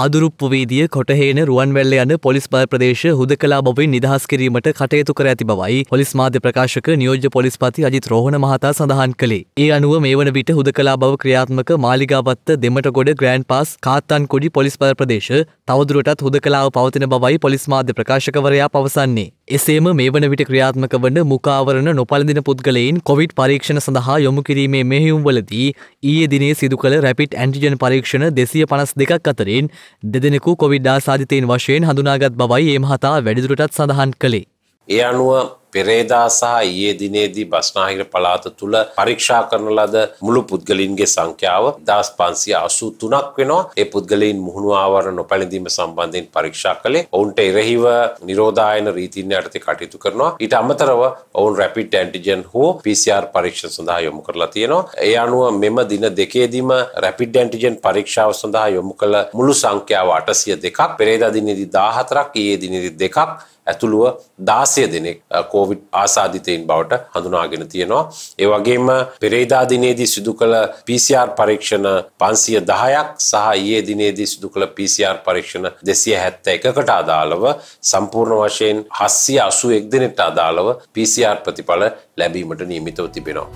ආදුරුප්පුවීදිය කොටහේන රුවන්වැල්ල යන පොලිස් බල ප්‍රදේශ හුදකලා බොවින් නිදහස් කිරීමට කටයුතු කර ඇති බවයි පොලිස් මාධ්‍ය ප්‍රකාශක නියෝජ්‍ය පොලිස්පති අජිත් රෝහණ මහතා සඳහන් කළේ. ඒ අනුව මේ වන විට හුදකලා බව ක්‍රියාත්මක Maligawatta Dematagoda Grand Pass Kattankudy police බල ප්‍රදේශ තවදුරටත් හුදකලාව පවතින බවයි පොලිස් මාධ්‍ය ප්‍රකාශකවරයා පවසන්නේ. එසේම මේ වන විට ක්‍රියාත්මක වන මුකාවරණ නොපලඳින පුද්ගලයින් කොවිඩ් පරීක්ෂණ සඳහා යොමු කිරීමේ මෙහිුම්වලදී ඊයේ දිනේ සිදු කළ රැපිට් ඇන්ටිජන් පරීක්ෂණ දෙසිය පනස් දෙකක් අතරින් දෙදෙනෙකු කොවිඩ් ආසාධිතයෙන් වශයෙන් හඳුනාගත් බවයි ඒ මහතා වැඩිදුරටත් සඳහන් කළේ. ඒ අනුව පෙරේදා සහ ඊයේ දිනේදී බස්නාහිර පළාත තුළ පරීක්ෂා කරන ලද මුළු පුද්ගලින්ගේ සංඛ්‍යාව 1583ක් වෙනවා. ඒ පුද්ගලයන් මුහුණු ආවරණ නොපැළඳීම සම්බන්ධයෙන් පරීක්ෂා කළේ ඔවුන්ට එරෙහිව නිරෝධායන රීතින් යටතේ කටයුතු කරනවා. ඊට අමතරව ඔවුන් රැපිඩ් ඇන්ටිජන් හෝ PCR පරීක්ෂණ සඳහා යොමු කරලා තියෙනවා. ඒ අනුව මෙම දින දෙකේදීම රැපිඩ් ඇන්ටිජන් පරීක්ෂාව සඳහා යොමු කළ මුළු සංඛ්‍යාව 802ක් පෙරේදා දිනේදී 14ක් ඊයේ දිනේදී 2ක් ඇතුළුව දාසය දෙනෙක් කෝවිට් ආසාධිතයෙන් බවට හඳුනාගෙන තියෙනවා. ඒවගේම පෙරේදා දිනේදී සිදු කළ PCR පරීක්ෂණ පන්සිය දහයක් සහ ඒ දිනේදී සිදු කළ PCR පරීක්ෂණ දෙසිය හැත්ත එකකට අදාළව සම්පූර්ණ වශයෙන් හස්සිය අසු එක්දනෙට අදාළව PCR ප්‍රතිඵල ලැබීමට නියමිතව තිබෙනවා.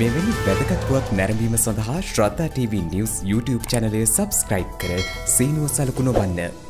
මෙවැනි වැදගත්වක් නැරඹීම සඳහා ශ්‍රද්ධා TV නිවස් YouTube චැනලය සබස්ක්‍රයිබ් කර සීනුව සලකුණොබන්න.